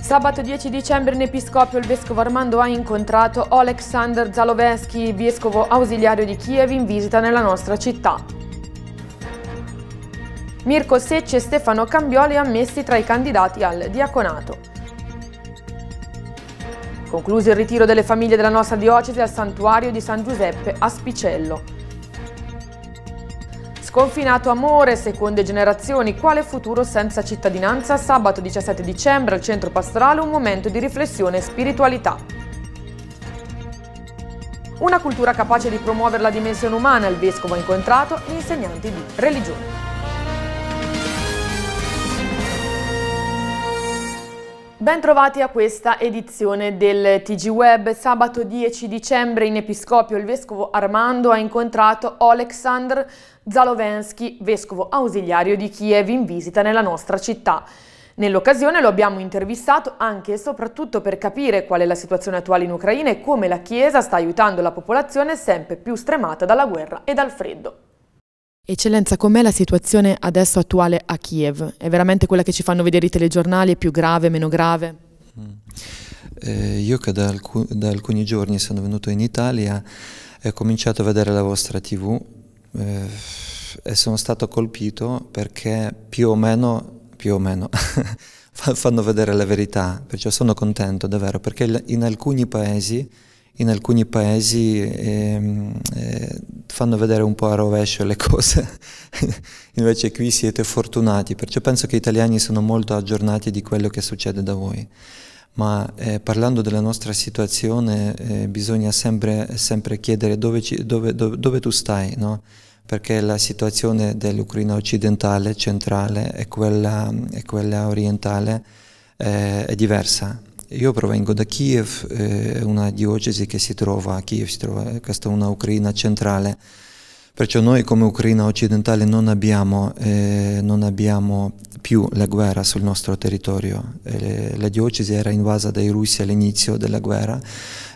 Sabato 10 dicembre in Episcopio il vescovo Armando ha incontrato Oleksandr Zalovensky, vescovo ausiliario di Kiev in visita nella nostra città. Mirko Secce e Stefano Cambioli ammessi tra i candidati al diaconato. Concluso il ritiro delle famiglie della nostra diocesi al santuario di San Giuseppe a Spicello. Sconfinato amore, seconde generazioni, quale futuro senza cittadinanza? Sabato 17 dicembre al centro pastorale un momento di riflessione e spiritualità. Una cultura capace di promuovere la dimensione umana, il vescovo ha incontrato gli insegnanti di religione. Bentrovati a questa edizione del TG Web. Sabato 10 dicembre in Episcopio il vescovo Armando ha incontrato Oleksandr Zalovensky, vescovo ausiliario di Kiev, in visita nella nostra città. Nell'occasione lo abbiamo intervistato anche e soprattutto per capire qual è la situazione attuale in Ucraina e come la Chiesa sta aiutando la popolazione sempre più stremata dalla guerra e dal freddo. Eccellenza, com'è la situazione adesso attuale a Kiev? È veramente quella che ci fanno vedere i telegiornali? È più grave, meno grave? Mm. Eh, io che da, alcu da, alcuni giorni sono venuto in Italia e ho cominciato a vedere la vostra tv eh, e sono stato colpito perché più o meno, più o meno fanno vedere la verità, perciò sono contento davvero perché in alcuni paesi in alcuni paesi eh, eh, fanno vedere un po' a rovescio le cose, invece qui siete fortunati, perciò penso che gli italiani sono molto aggiornati di quello che succede da voi. Ma eh, parlando della nostra situazione eh, bisogna sempre, sempre chiedere dove, ci, dove, dove, dove tu stai, no? perché la situazione dell'Ucraina occidentale, centrale e quella, e quella orientale eh, è diversa io provengo da Kiev, eh, una diocesi che si trova a Kiev, si trova, eh, questa è una Ucraina centrale, perciò noi come Ucraina occidentale non abbiamo, eh, non abbiamo più la guerra sul nostro territorio. Eh, la diocesi era invasa dai russi all'inizio della guerra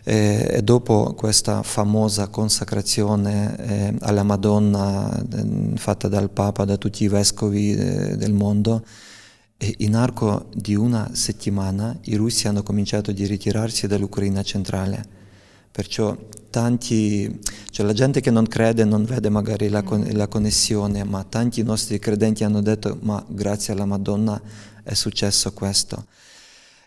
eh, e dopo questa famosa consacrazione eh, alla Madonna mm, fatta dal Papa, da tutti i vescovi del mondo, in arco di una settimana i russi hanno cominciato a ritirarsi dall'Ucraina centrale, perciò tanti, cioè la gente che non crede non vede magari la, con, la connessione, ma tanti nostri credenti hanno detto ma grazie alla Madonna è successo questo.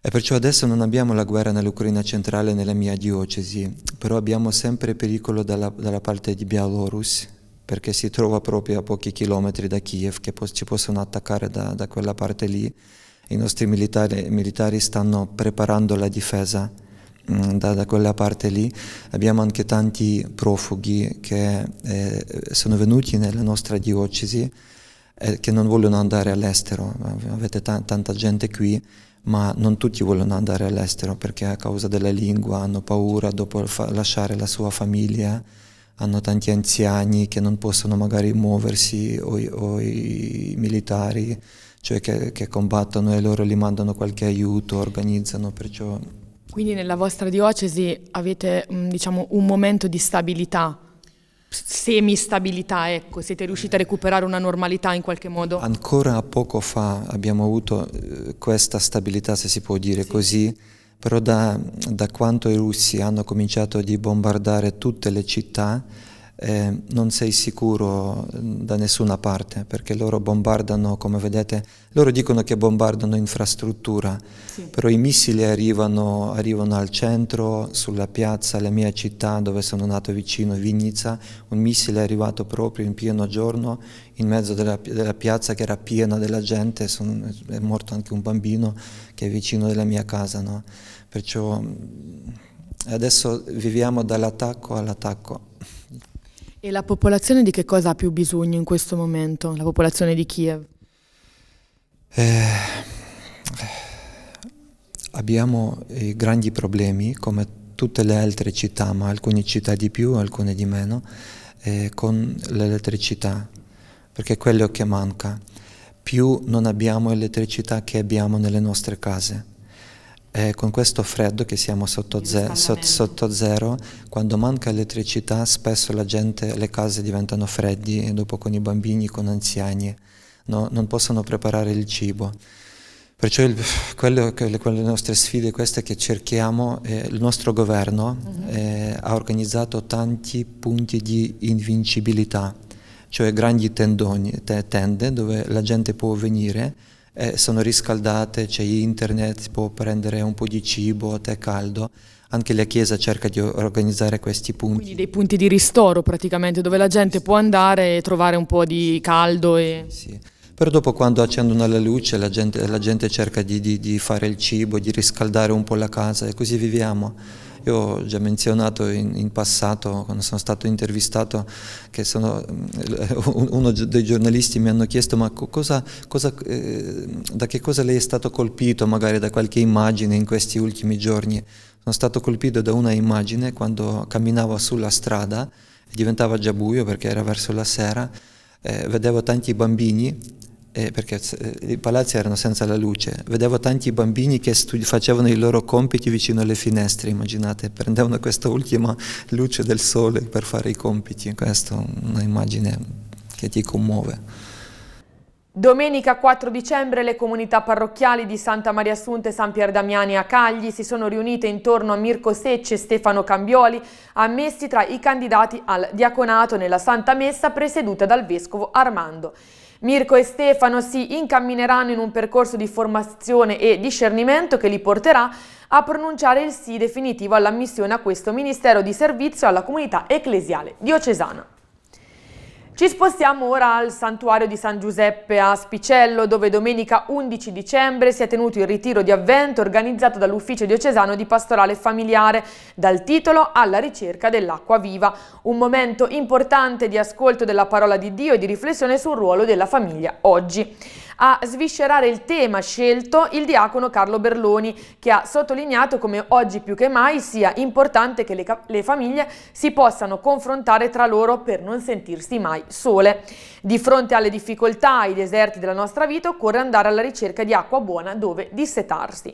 E perciò adesso non abbiamo la guerra nell'Ucraina centrale nella mia diocesi, però abbiamo sempre pericolo dalla, dalla parte di Bielorussia perché si trova proprio a pochi chilometri da Kiev, che ci possono attaccare da, da quella parte lì. I nostri militari, militari stanno preparando la difesa mm, da, da, quella parte lì. Abbiamo anche tanti profughi che eh, sono venuti nella nostra diocesi eh, che non vogliono andare all'estero. Avete ta tanta gente qui, ma non tutti vogliono andare all'estero perché a causa della lingua hanno paura dopo lasciare la sua famiglia hanno tanti anziani che non possono magari muoversi o, o i militari cioè che, che, combattono e loro li mandano qualche aiuto, organizzano, perciò... Quindi nella vostra diocesi avete mm, diciamo, un momento di stabilità, semistabilità, ecco, siete riusciti a recuperare una normalità in qualche modo? Ancora poco fa abbiamo avuto eh, questa stabilità, se si può dire sì. così, però da, da quanto i russi hanno cominciato a bombardare tutte le città, eh, non sei sicuro mm, da nessuna parte perché loro bombardano, come vedete, loro dicono che bombardano infrastruttura, sì. però i missili arrivano, arrivano, al centro, sulla piazza, la mia città dove sono nato vicino, Vinizza, un missile è arrivato proprio in pieno giorno in mezzo della, della piazza che era piena della gente, sono, è morto anche un bambino che è vicino della mia casa, no? perciò mm, adesso viviamo dall'attacco all'attacco. E la popolazione di che cosa ha più bisogno in questo momento? La popolazione di Kiev? Eh, abbiamo eh, grandi problemi come tutte le altre città, ma alcune città di più, alcune di meno, eh, con l'elettricità, perché è quello che manca. Più non abbiamo elettricità che abbiamo nelle nostre case eh, con questo freddo che siamo sotto, ze sotto, sotto zero, quando manca l'elettricità spesso la gente, le case diventano freddi e dopo con i bambini, con anziani, no? non possono preparare il cibo. Perciò il, quello, quelle, quelle, nostre sfide, queste che cerchiamo, eh, il nostro governo uh mhm. -huh. eh, ha organizzato tanti punti di invincibilità, cioè grandi tendoni, te, tende dove la gente può venire eh, sono riscaldate, c'è internet, si può prendere un po' di cibo, tè caldo. Anche la Chiesa cerca di organizzare questi punti. Quindi dei punti di ristoro praticamente, dove la gente può andare e trovare un po' di caldo. E... Sì, sì. Però dopo quando accendono la luce la gente, la gente cerca di, di, di fare il cibo, di riscaldare un po' la casa e così viviamo. Io ho già menzionato in, in passato, quando sono stato intervistato, che sono, eh, uno dei giornalisti mi hanno chiesto ma cosa, cosa, eh, da che cosa lei è stato colpito, magari da qualche immagine in questi ultimi giorni. Sono stato colpito da una immagine quando camminavo sulla strada, diventava già buio perché era verso la sera, eh, vedevo tanti bambini eh, perché eh, i palazzi erano senza la luce, vedevo tanti bambini che facevano i loro compiti vicino alle finestre, immaginate, prendevano questa ultima luce del sole per fare i compiti, questa è un'immagine che ti commuove. Domenica 4 dicembre le comunità parrocchiali di Santa Maria Assunta e San Pier Damiani a Cagli si sono riunite intorno a Mirko Secce e Stefano Cambioli, ammessi tra i candidati al diaconato nella Santa Messa presieduta dal Vescovo Armando. Mirko e Stefano si incammineranno in un percorso di formazione e discernimento che li porterà a pronunciare il sì definitivo all'ammissione a questo Ministero di Servizio alla comunità ecclesiale diocesana. Ci spostiamo ora al santuario di San Giuseppe a Spicello, dove domenica 11 dicembre si è tenuto il ritiro di avvento organizzato dall'Ufficio diocesano di pastorale familiare, dal titolo Alla ricerca dell'acqua viva, un momento importante di ascolto della parola di Dio e di riflessione sul ruolo della famiglia oggi a sviscerare il tema scelto il diacono Carlo Berloni, che ha sottolineato come oggi più che mai sia importante che le, le famiglie si possano confrontare tra loro per non sentirsi mai sole. Di fronte alle difficoltà, ai deserti della nostra vita, occorre andare alla ricerca di acqua buona dove dissetarsi.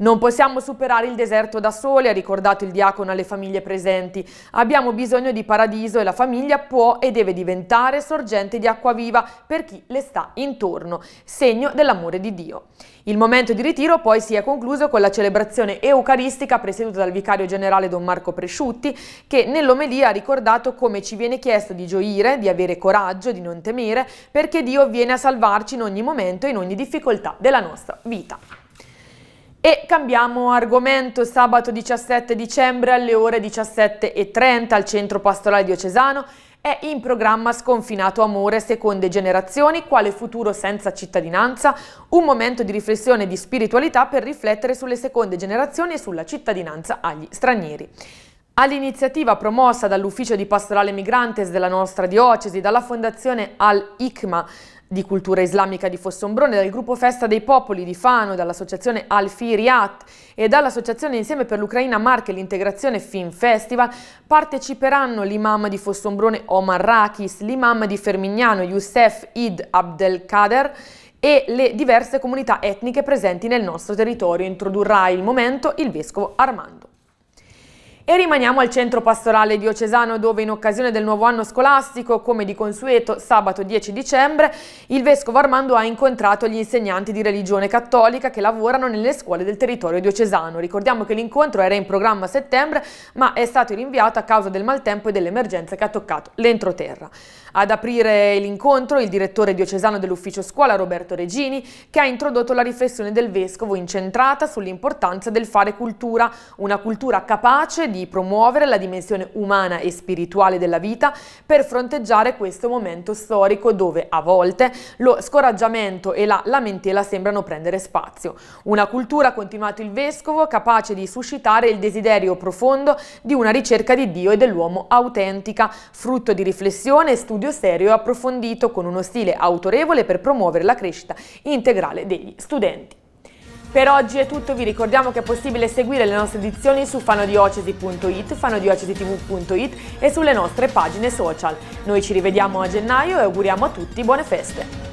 Non possiamo superare il deserto da sole, ha ricordato il diacono alle famiglie presenti. Abbiamo bisogno di paradiso e la famiglia può e deve diventare sorgente di acqua viva per chi le sta intorno, segno dell'amore di Dio. Il momento di ritiro poi si è concluso con la celebrazione eucaristica presieduta dal vicario generale Don Marco Presciutti, che nell'omelia ha ricordato come ci viene chiesto di gioire, di avere coraggio, di non temere, perché Dio viene a salvarci in ogni momento e in ogni difficoltà della nostra vita. E cambiamo argomento, sabato 17 dicembre alle ore 17.30 al Centro Pastorale Diocesano è in programma Sconfinato Amore Seconde Generazioni, quale futuro senza cittadinanza, un momento di riflessione e di spiritualità per riflettere sulle seconde generazioni e sulla cittadinanza agli stranieri. All'iniziativa promossa dall'Ufficio di Pastorale Migrantes della nostra diocesi, dalla Fondazione Al-Ikma, di cultura islamica di Fossombrone, dal gruppo Festa dei Popoli di Fano, dall'associazione Al-Firiat e dall'associazione Insieme per l'Ucraina Marche l'integrazione Film Festival parteciperanno l'imam di Fossombrone Omar Rakis, l'imam di Fermignano Youssef Id Abdelkader e le diverse comunità etniche presenti nel nostro territorio. Introdurrà il momento il vescovo Armando. E rimaniamo al centro pastorale diocesano dove in occasione del nuovo anno scolastico, come di consueto sabato 10 dicembre, il Vescovo Armando ha incontrato gli insegnanti di religione cattolica che lavorano nelle scuole del territorio diocesano. Ricordiamo che l'incontro era in programma a settembre ma è stato rinviato a causa del maltempo e dell'emergenza che ha toccato l'entroterra. Ad aprire l'incontro il direttore diocesano dell'ufficio scuola Roberto Regini che ha introdotto la riflessione del Vescovo incentrata sull'importanza del fare cultura, una cultura capace di promuovere la dimensione umana e spirituale della vita per fronteggiare questo momento storico dove a volte lo scoraggiamento e la lamentela sembrano prendere spazio. Una cultura, ha continuato il Vescovo, capace di suscitare il desiderio profondo di una ricerca di Dio e dell'uomo autentica, frutto di riflessione e studio studio serio e approfondito con uno stile autorevole per promuovere la crescita integrale degli studenti. Per oggi è tutto, vi ricordiamo che è possibile seguire le nostre edizioni su fanodiocesi.it, fanodiocesitv.it e sulle nostre pagine social. Noi ci rivediamo a gennaio e auguriamo a tutti buone feste!